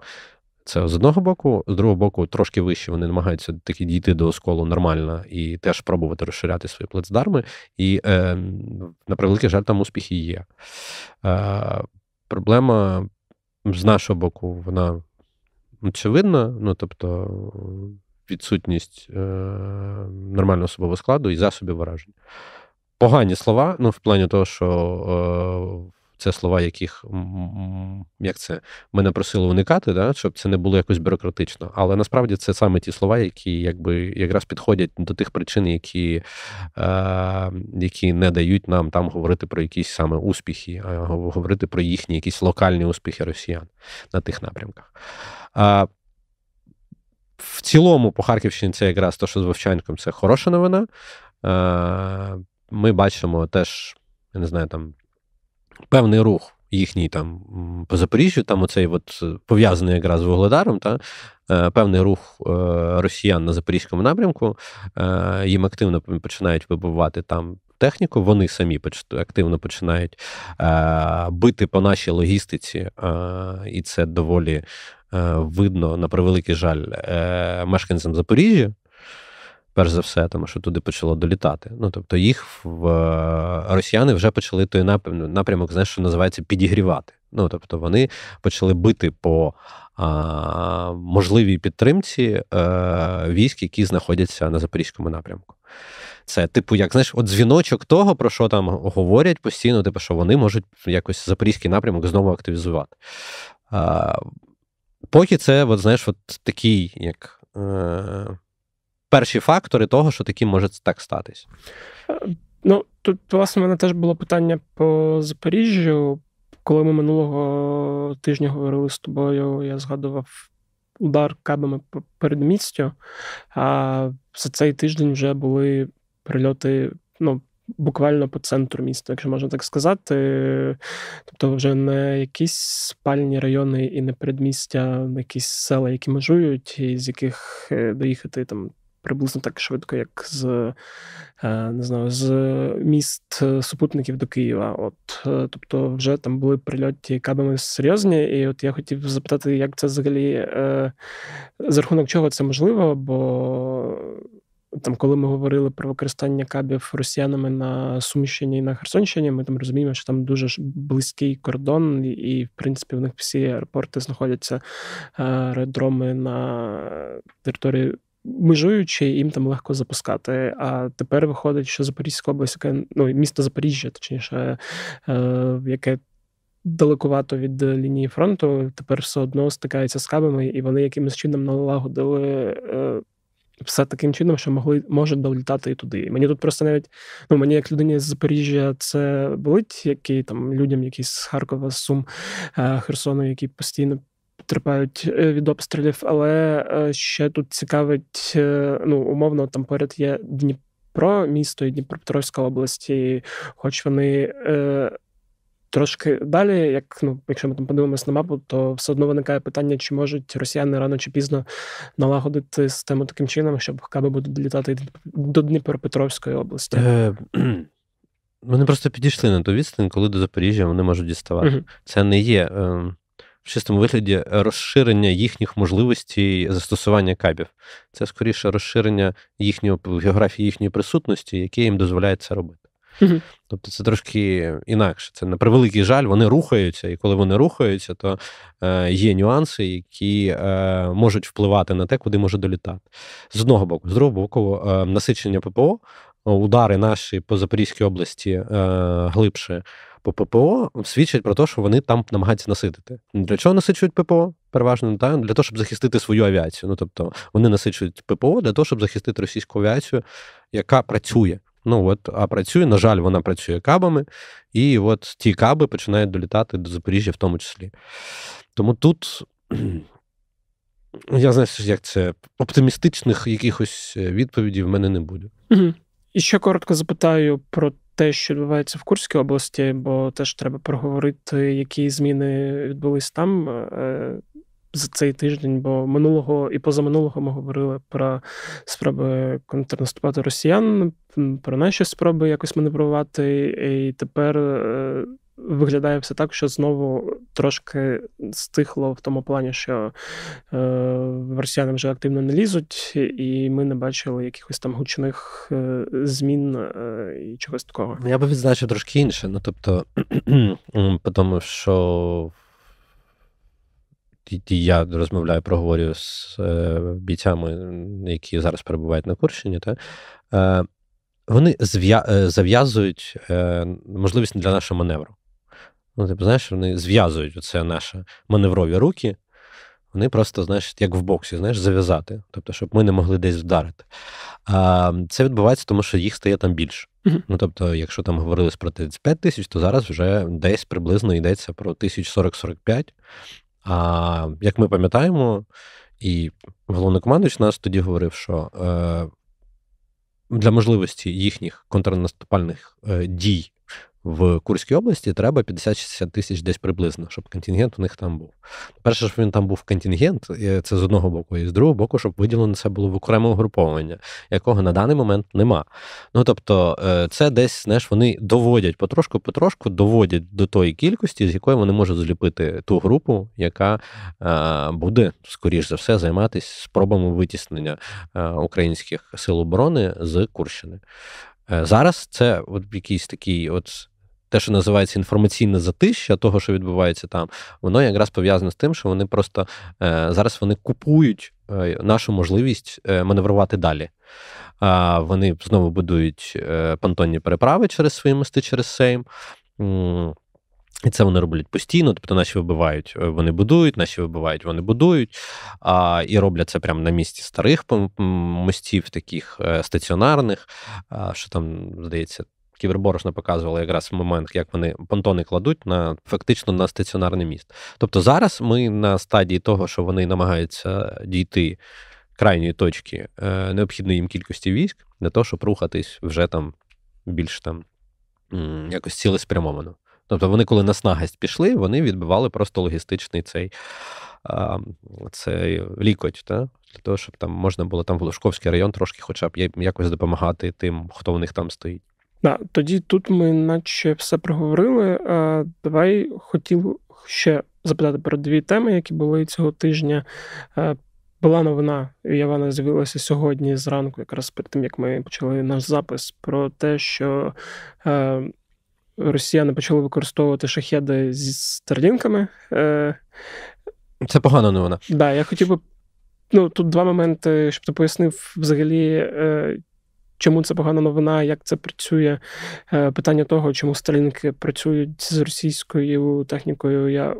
Це з одного боку, з другого боку, трошки вище вони намагаються таки дійти до осколу нормально і теж пробувати розширяти свої плацдарми. І, е, на превеликий жаль, там успіхи є. Е, Проблема з нашого боку, вона очевидно, ну тобто відсутність е, нормального особового складу і засобів вражень. Погані слова, ну в плані того, що е, це слова, яких як це мене просили уникати, да? щоб це не було якось бюрократично. Але насправді це саме ті слова, які якби якраз підходять до тих причин, які е, які не дають нам там говорити про якісь саме успіхи, а говорити про їхні якісь локальні успіхи росіян на тих напрямках. Е, в цілому, по Харківщині, це якраз то, що з Вовчанком, це хороша новина. Е, ми бачимо теж, я не знаю, там певний рух їхній там по Запоріжжю, там оцей от е, пов'язаний якраз з Вугледаром, та е, певний рух е, росіян на запорізькому напрямку. Їм активно починають вибивати там. Техніку, вони самі активно починають е, бити по нашій логістиці, е, і це доволі е, видно на превеликий жаль мешканцям Запоріжжя перш за все, тому що туди почало долітати. Ну тобто, їх в росіяни вже почали той напрямок, знаєш, що називається підігрівати. Ну тобто вони почали бити по а, можливій підтримці а, е, військ, які знаходяться на запорізькому напрямку. Це, типу, як знаєш, от дзвіночок того, про що там говорять постійно, типу, що вони можуть якось запорізький напрямок знову активізувати. А, е, Поки це, от, знаєш, от такий, як. Е- перші фактори того, що таким може так статись. Е, ну тут власне у мене теж було питання по Запоріжжю. Коли ми минулого тижня говорили з тобою, я згадував удар кабами перед містю. А за цей тиждень вже були прильоти. ну, Буквально по центру міста, якщо можна так сказати. Тобто, вже не якісь спальні райони і не передмістя, не якісь села, які межують, і з яких е, доїхати там приблизно так швидко, як з е, не знаю, з міст е, супутників до Києва. От е, Тобто, вже там були прильоті кабами серйозні. І от я хотів запитати, як це взагалі за рахунок чого це можливо, бо. Там, коли ми говорили про використання кабів росіянами на Сумщині і на Херсонщині, ми там розуміємо, що там дуже близький кордон, і в принципі в них всі аеропорти знаходяться аеродроми на території межуючи, їм там легко запускати. А тепер виходить, що Запорізька область, яке ну місто Запоріжжя, точніше, е, яке. Далекувато від лінії фронту тепер все одно стикаються з кабами, і вони якимось чином налагодили е, все таким чином, що могли може долітати і туди. І мені тут просто навіть ну мені як людині з Запоріжжя це болить, які там людям, які з Харкова, Сум е, Херсону, які постійно потерпають е, від обстрілів. Але е, ще тут цікавить, е, ну умовно, там поряд є Дніпро, місто і Дніпропетровська області, хоч вони. Трошки далі, як ну, якщо ми там подивимось на мапу, то все одно виникає питання, чи можуть росіяни рано чи пізно налагодити систему таким чином, щоб хаби будуть літати до Дніпропетровської області. Вони просто підійшли на ту відстань, коли до Запоріжжя вони можуть діставати. Це не є ем, чистому вигляді розширення їхніх можливостей застосування кабів. Це скоріше розширення їхньої географії їхньої присутності, яке їм дозволяє це робити. Угу. Тобто це трошки інакше. Це на превеликий жаль, вони рухаються, і коли вони рухаються, то е, є нюанси, які е, можуть впливати на те, куди може долітати. З одного боку, з другого боку, е, насичення ППО, удари наші по Запорізькій області е, глибше по типу, ППО свідчать про те, що вони там намагаються наситити. Для чого насичують ППО? Переважно та для того, щоб захистити свою авіацію. Ну тобто вони насичують ППО для того, щоб захистити російську авіацію, яка працює. Ну от, а працює, на жаль, вона працює кабами, і от ті каби починають долітати до Запоріжжя, в тому числі. Тому тут я знаю, як це оптимістичних якихось е, відповідей в мене не буде. Угу. І ще коротко запитаю про те, що відбувається в Курській області, бо теж треба проговорити, які зміни відбулись там е, за цей тиждень, бо минулого і позаминулого ми говорили про спроби контрнаступати росіян, про наші спроби якось маневрувати, і тепер. Е, Виглядає все так, що знову трошки стихло в тому плані, що е, росіяни вже активно не лізуть, і ми не бачили якихось там гучних е, змін е, і чогось такого. Я би відзначив трошки інше. Ну тобто, тому що я розмовляю, проговорюю з е, бійцями, які зараз перебувають на Курщині, та. Е, вони е, зав'язують можливість для нашого маневру. Ну, типу, знаєш, вони зв'язують оце наші маневрові руки. Вони просто, знаєш, як в боксі, знаєш, зав'язати, тобто, щоб ми не могли десь вдарити. А Це відбувається, тому що їх стає там більше. Ну тобто, якщо там говорилось про 35 тисяч, то зараз вже десь приблизно йдеться про 1040-45. А як ми пам'ятаємо, і головнокомандуючий нас тоді говорив, що е, для можливості їхніх контрнаступальних е, дій в Курській області треба 50-60 тисяч десь приблизно, щоб контингент у них там був. Перше, щоб він там був контингент, це з одного боку, і з другого боку, щоб виділено це було в окреме угруповання, якого на даний момент нема. Ну тобто, е, це десь знаєш, вони доводять потрошку-потрошку, доводять до тої кількості, з якої вони можуть зліпити ту групу, яка е, буде скоріш за все займатися спробами витіснення е, українських сил оборони з Курщини. Зараз це от якийсь такий от те, що називається інформаційне затища, того, що відбувається там, воно якраз пов'язане з тим, що вони просто е, зараз вони купують е, нашу можливість е, маневрувати далі. Вони знову будують понтонні переправи через свої мости, через Сейм. І це вони роблять постійно, тобто наші вибивають, вони будують, наші вибивають, вони будують. А, І роблять це прямо на місці старих мостів, таких стаціонарних, що там, здається, кіберборошна показували якраз в момент, як вони понтони кладуть на фактично на стаціонарний міст. Тобто зараз ми на стадії того, що вони намагаються дійти крайньої точки е, необхідної їм кількості військ для того, щоб рухатись вже там більш там якось цілеспрямовано. Тобто вони, коли на снагость пішли, вони відбивали просто логістичний цей цей лікоть, та? для того, щоб там можна було там в Лужковський район трошки, хоча б якось допомагати тим, хто в них там стоїть. Да, Тоді тут ми наче все проговорили. А, Давай хотів ще запитати про дві теми, які були цього тижня. Е, була новина, і вона з'явилася сьогодні зранку, якраз перед тим як ми почали наш запис, про те, що е, росіяни почали використовувати шахеди зі старлінками. Е, Це погана новина. Так, да, я хотів би. Ну, тут два моменти, щоб ти пояснив взагалі, е, Чому це погана новина? Як це працює? Е, питання того, чому Starlink працюють з російською технікою, я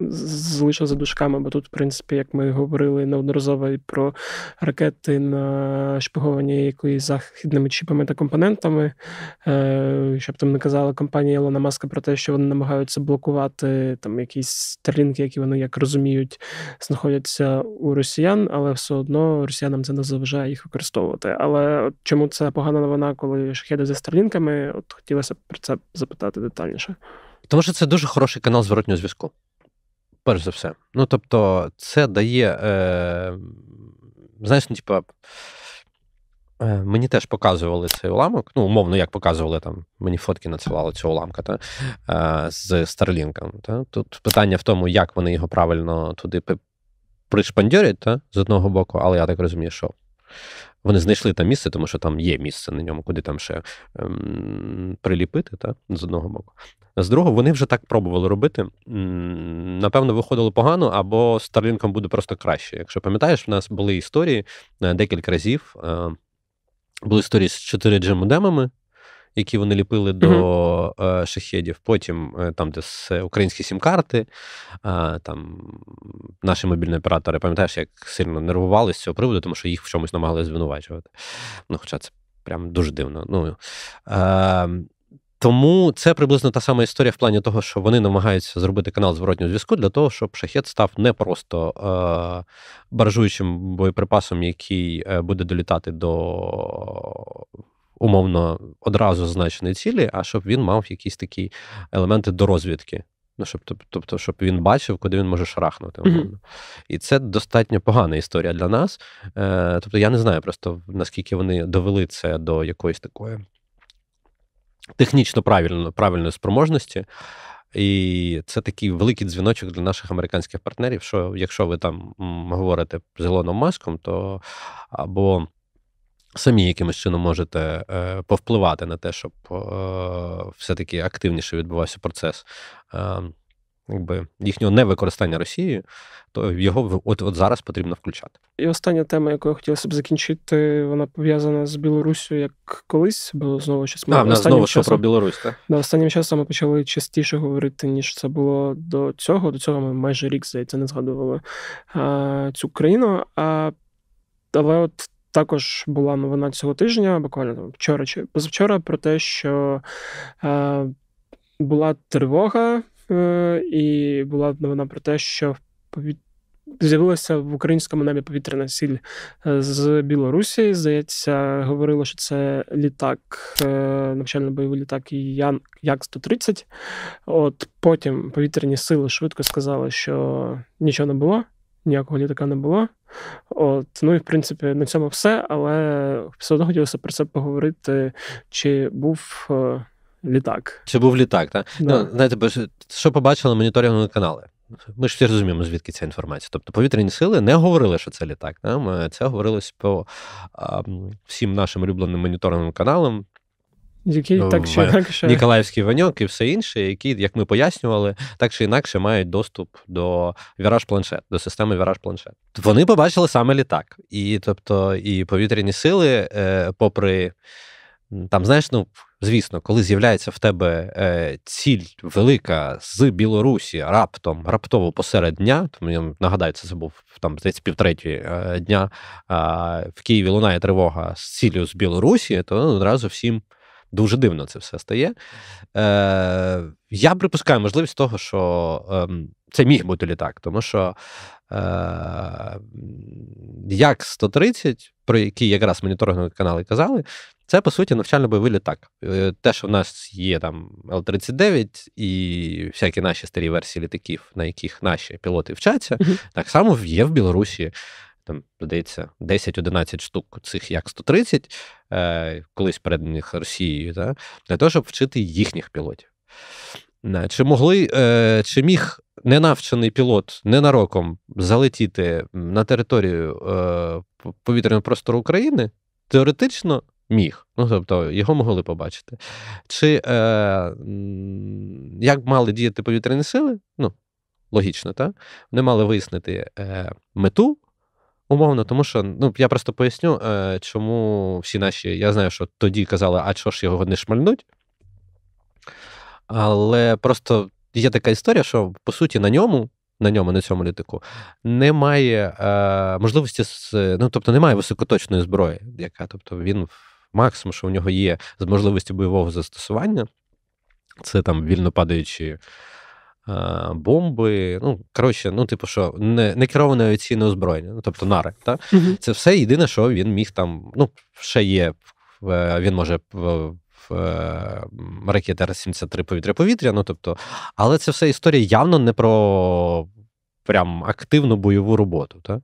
залишив за душками, бо тут, в принципі, як ми говорили неодноразово і про ракети на шпиговані якоюсь західними чіпами та компонентами, е, щоб там не казала компанія Ілона Маска про те, що вони намагаються блокувати там якісь стерлінки, які вони як розуміють, знаходяться у росіян, але все одно росіянам це не заважає їх використовувати. Але от чому це погана новина, коли шахеди за стерлінками? От хотілося б про це запитати детальніше. Тому що це дуже хороший канал зворотнього зв'язку перш за все. Ну тобто, це дає, е, знаєш, ну, типа. Е, мені теж показували цей уламок. Ну, умовно, як показували там, мені фотки надсилали цього уламка та, е, з Старлінком. Та. Тут питання в тому, як вони його правильно туди пришпандьорять та, з одного боку, але я так розумію, що вони знайшли там місце, тому що там є місце на ньому, куди там ще ем, приліпити, та, з одного боку. З другого, вони вже так пробували робити. Напевно, виходило погано, або Старлінком буде просто краще. Якщо пам'ятаєш, в нас були історії е, декілька разів. Е, були історії з 4G модемами, які вони ліпили mm-hmm. до е, шахедів. Потім е, там, де е, українські сім-карти, е, там наші мобільні оператори, пам'ятаєш, як сильно нервували з цього приводу, тому що їх в чомусь намагалися звинувачувати. Ну, Хоча це прям дуже дивно. Ну, тому це приблизно та сама історія в плані того, що вони намагаються зробити канал зворотнього зв'язку для того, щоб шахет став не просто е, баржуючим боєприпасом, який буде долітати до умовно одразу зазначені цілі, а щоб він мав якісь такі елементи дорозвідки. Ну, щоб тобто, щоб він бачив, куди він може шарахнути. Mm-hmm. І це достатньо погана історія для нас. Е, Тобто, я не знаю просто наскільки вони довели це до якоїсь такої технічно правильної спроможності. І це такий великий дзвіночок для наших американських партнерів. Що якщо ви там говорите з Ілоном Маском, то або самі якимось чином можете е, повпливати на те, щоб е, все-таки активніше відбувався процес е, якби їхнього невикористання Росією, то його от от зараз потрібно включати. І остання тема, яку я хотілося б закінчити, вона пов'язана з Білоруссю як колись, бо знову щось ми а, знову часом, що про Білорусь. так? Да, останнім часом ми почали частіше говорити, ніж це було до цього. До цього ми майже рік здається не згадували а, е, цю країну. А, Але от також була новина цього тижня, буквально вчора чи позавчора, про те, що е, була тривога, е, і була новина про те, що З'явилася в українському небі повітряна сіль е, з Білорусі. Здається, говорило, що це літак, е, навчально-бойовий літак Ян як 130 От потім повітряні сили швидко сказали, що нічого не було, ніякого літака не було. От, Ну і в принципі на цьому все. Але все одно хотілося про це поговорити. Чи був е, літак? Чи був літак? так? Ну, да. Ну, знаєте, що побачили моніторингові канали? Ми ж всі розуміємо, звідки ця інформація. Тобто повітряні сили не говорили, що це літак. Нам це говорилось по а, всім нашим улюбленим моніторинговим каналам, який ну, так чи інакше Ніколаївський ваньок і все інше, які, як ми пояснювали, так чи інакше мають доступ до віраж планшет, до системи віраж планшет. Вони побачили саме літак, і тобто, і повітряні сили, е, попри там, знаєш, ну. Звісно, коли з'являється в тебе е, ціль велика з Білорусі раптом, раптово посеред дня, тому я нагадаю, це був там десь півтретій е, дня е, в Києві лунає тривога з ціллю з Білорусі, то одразу всім Дуже дивно це все стає. Е, Я припускаю можливість того, що е, це міг бути літак, тому що е, як 130, про який якраз моніторингові канали казали, це по суті навчально-бойовий літак. Е, те, що в нас є там Л-39 і всякі наші старі версії літаків, на яких наші пілоти вчаться, так само є в Білорусі там здається 10-11 штук цих як 130, е, колись переданих Росією, та, для того, щоб вчити їхніх пілотів. Е, чи могли, е, чи міг ненавчений пілот ненароком залетіти на територію повітряного простору України? Теоретично міг. Ну, тобто його могли побачити. Чи е, як мали діяти повітряні сили? Ну, логічно, так? Вони мали вияснити е, мету Умовно, тому що ну я просто поясню, е, чому всі наші. Я знаю, що тоді казали, а чого ж його не шмальнуть. Але просто є така історія, що по суті на ньому, на ньому, на цьому літаку, немає е, можливості ну, тобто немає високоточної зброї, яка тобто він максимум, що в нього є з можливості бойового застосування, це там вільно падаючі Е, бомби. Ну, коротше, ну, типу, що не, не кероване авіаційне озброєння, ну, тобто нари. Та? Угу. Це все єдине, що він міг там, ну, ще є, е, він може в е, ракети Р-73 повітря-повітря, ну, тобто, але це все історія явно не про прям активну бойову роботу. Та?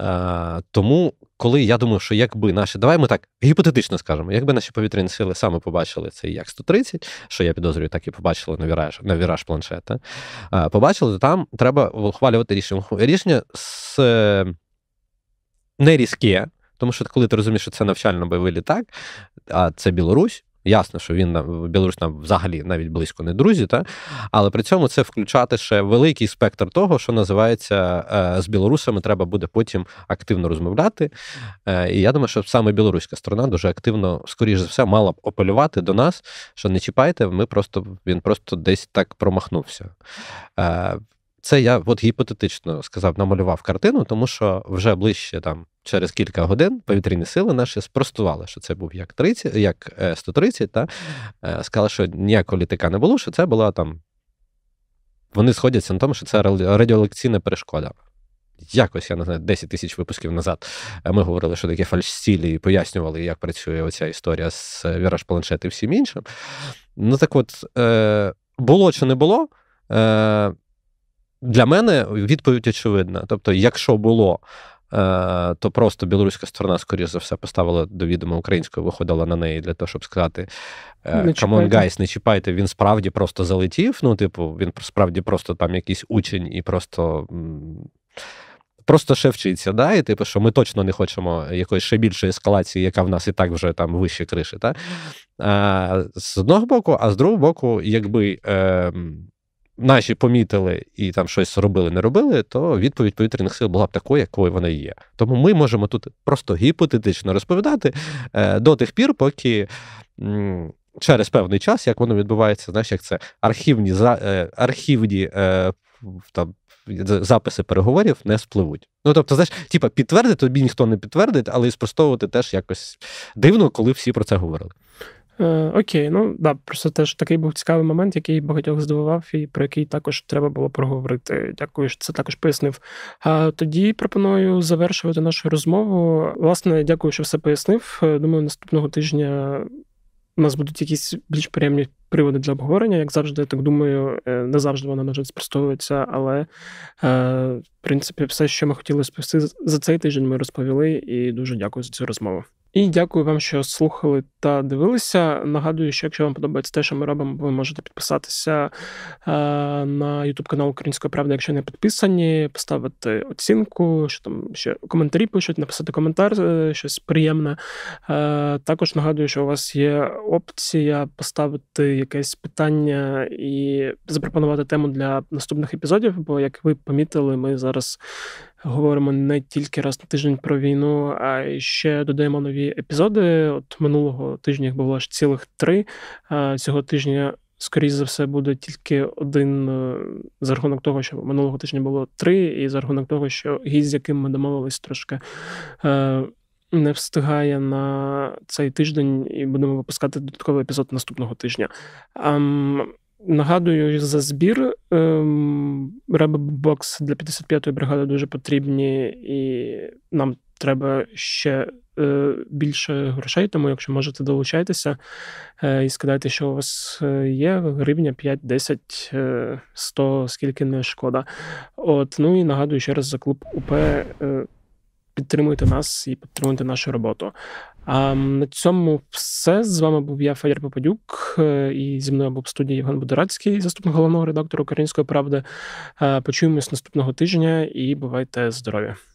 Е, тому, коли я думаю, що якби наші, давай ми так гіпотетично скажемо, якби наші повітряні сили саме побачили цей як 130, що я підозрюю, так і побачили на віраж на віраж планшета, е, побачили, то там треба ухвалювати рішення. Рішення з не різке, тому що коли ти розумієш, що це навчально бойовий літак, а це Білорусь. Ясно, що він Білорусь нам взагалі навіть близько не друзі, та але при цьому це включати ще великий спектр того, що називається е, з білорусами, треба буде потім активно розмовляти. Е, і я думаю, що саме білоруська сторона дуже активно, скоріш за все, мала б апелювати до нас, що не чіпайте, ми просто він просто десь так промахнувся. Е, це я от гіпотетично сказав, намалював картину, тому що вже ближче там через кілька годин повітряні сили наші спростували, що це був як 30, як 130, е, та е, сказали, що ніякого літака не було, що це була там. Вони сходяться на тому, що це радіолекційна перешкода. Якось, я не знаю, 10 тисяч випусків назад е, ми говорили, що таке фальшстілі, і пояснювали, як працює оця історія з віраж планшет і всім іншим. Ну так от, було чи не було. Для мене відповідь очевидна. Тобто, якщо було, е, то просто білоруська сторона, скоріш за все, поставила до відома українською, виходила на неї для того, щоб сказати: камон, е, гайс, не чіпайте, він справді просто залетів. Ну, типу, він справді просто там якийсь учень і просто. Просто ще вчиться, да, і типу, що ми точно не хочемо якоїсь ще більшої ескалації, яка в нас і так вже там вище криші. Та? А, е, З одного боку, а з другого боку, якби ем, наші помітили і там щось робили, не робили, то відповідь повітряних сил була б такою, якою вона є. Тому ми можемо тут просто гіпотетично розповідати е, до тих пір, поки. Через певний час, як воно відбувається, знаєш, як це архівні за е, архівні е, там записи переговорів не спливуть. Ну тобто, знаєш, типа підтвердити тобі ніхто не підтвердить, але і спростовувати теж якось дивно, коли всі про це говорили. Е, Окей, ну да, просто теж такий був цікавий момент, який багатьох здивував, і про який також треба було проговорити. Дякую, що це також пояснив. А тоді пропоную завершувати нашу розмову. Власне, дякую, що все пояснив. Е, думаю, наступного тижня у нас будуть якісь більш приємні приводи для обговорення. Як завжди, так думаю, е, не завжди вона на жаль спростовується, але е, в принципі все, що ми хотіли сповісти за цей тиждень, ми розповіли, і дуже дякую за цю розмову. І дякую вам, що слухали та дивилися. Нагадую, що якщо вам подобається те, що ми робимо, ви можете підписатися е, на YouTube канал Української правди, якщо не підписані, поставити оцінку, що там ще коментарі пишуть, написати коментар, е, щось приємне. Е, також нагадую, що у вас є опція поставити якесь питання і запропонувати тему для наступних епізодів. Бо, як ви помітили, ми зараз говоримо не тільки раз на тиждень про війну, а ще додаємо нові епізоди. От минулого тижня їх було аж цілих три. Цього тижня. скоріш за все, буде тільки один е, за рахунок того, що минулого тижня було три, і за рахунок того, що гість, з яким ми домовились, трошки е, не встигає на цей тиждень, і будемо випускати додатковий епізод наступного тижня. Нагадую, за збір ем, ребокс для 55-ї бригади дуже потрібні, і нам треба ще е, більше грошей. Тому, якщо можете долучайтеся е, і скидайте, що у вас е, є, гривня 5, 10, 100, скільки не шкода. От, ну і нагадую ще раз за клуб УП. Підтримуйте нас і підтримуйте нашу роботу. А на цьому все з вами був я, Федір Попадюк, е, і зі мною був в студії Євген Будерацький, заступник головного редактора Української правди. Е, почуємось наступного тижня і бувайте здорові!